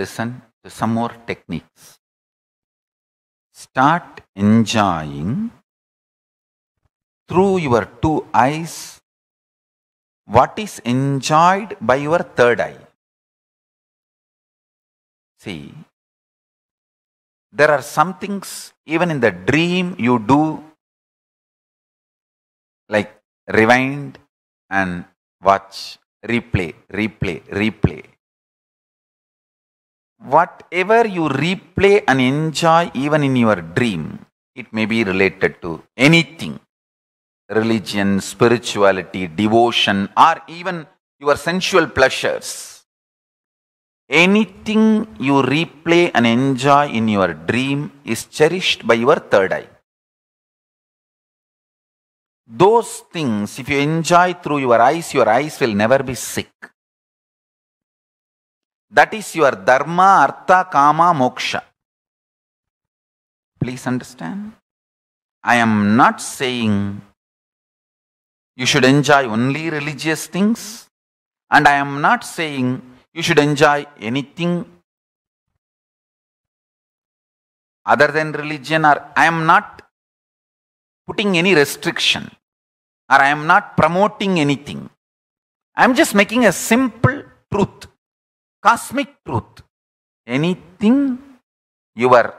listen to some more techniques. Start enjoying through your two eyes what is enjoyed by your third eye. See, there are some things even in the dream you do like rewind and watch, replay, replay, replay whatever you replay and enjoy even in your dream, it may be related to anything religion, spirituality, devotion, or even your sensual pleasures. Anything you replay and enjoy in your dream is cherished by your third eye. Those things, if you enjoy through your eyes, your eyes will never be sick. That is your dharma, artha, kama, moksha. Please understand. I am not saying you should enjoy only religious things, and I am not saying you should enjoy anything other than religion, or I am not putting any restriction, or I am not promoting anything. I am just making a simple truth cosmic truth. Anything you are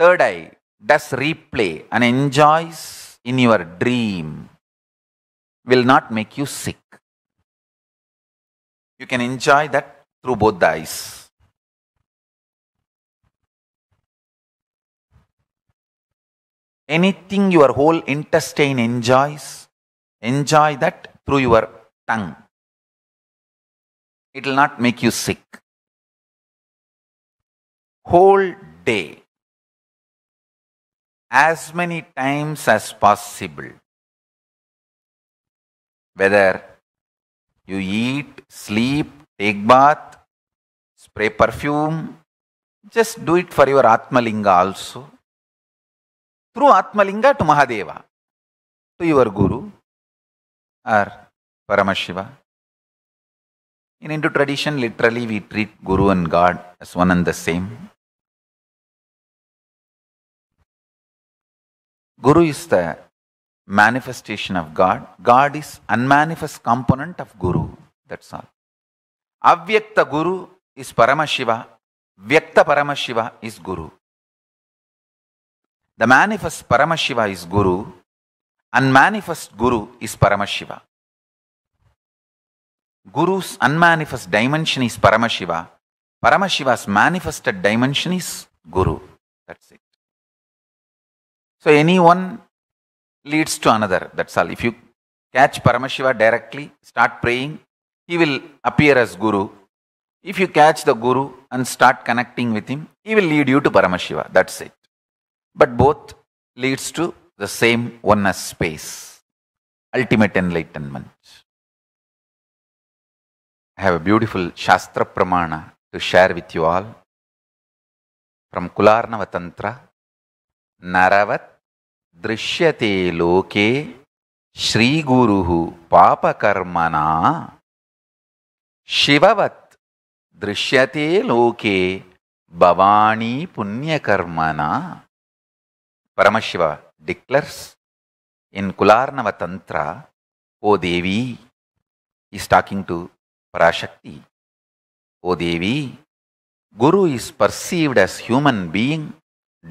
third eye does replay and enjoys in your dream will not make you sick. You can enjoy that through both eyes. Anything your whole intestine enjoys, enjoy that through your tongue. It will not make you sick. Whole day, as many times as possible, whether you eat, sleep, take bath, spray perfume, just do it for your Atmalinga also. Through Atmalinga to Mahadeva, to your Guru or Paramashiva. In Hindu tradition, literally, we treat Guru and God as one and the same. Guru is the manifestation of God. God is unmanifest component of Guru. That's all. Avyakta Guru is Paramashiva. Vyakta Paramashiva is Guru. The manifest Paramashiva is Guru. Unmanifest Guru is Paramashiva. Guru's unmanifest dimension is Paramashiva. Paramashiva's manifested dimension is Guru. That's it. So any one leads to another. That's all. If you catch Paramashiva directly, start praying, he will appear as Guru. If you catch the Guru and start connecting with him, he will lead you to Paramashiva. That's it. But both leads to the same oneness space, ultimate enlightenment. I have a beautiful Shastra Pramana to share with you all from Kularnava Tantra. Naravat Drishyate Loke Shri Guruhu Papakarmana Shivavat Drishyate Loke Bhavani Punyakarmana Paramashiva declares in Kularnava Tantra, O Devi, is talking to Parashakti. O Devi, Guru is perceived as human being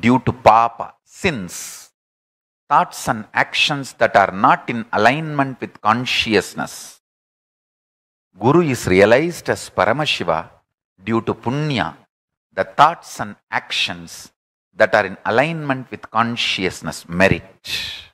due to papa, sins, thoughts and actions that are not in alignment with consciousness. Guru is realized as Paramashiva due to punya, the thoughts and actions that are in alignment with consciousness, merit.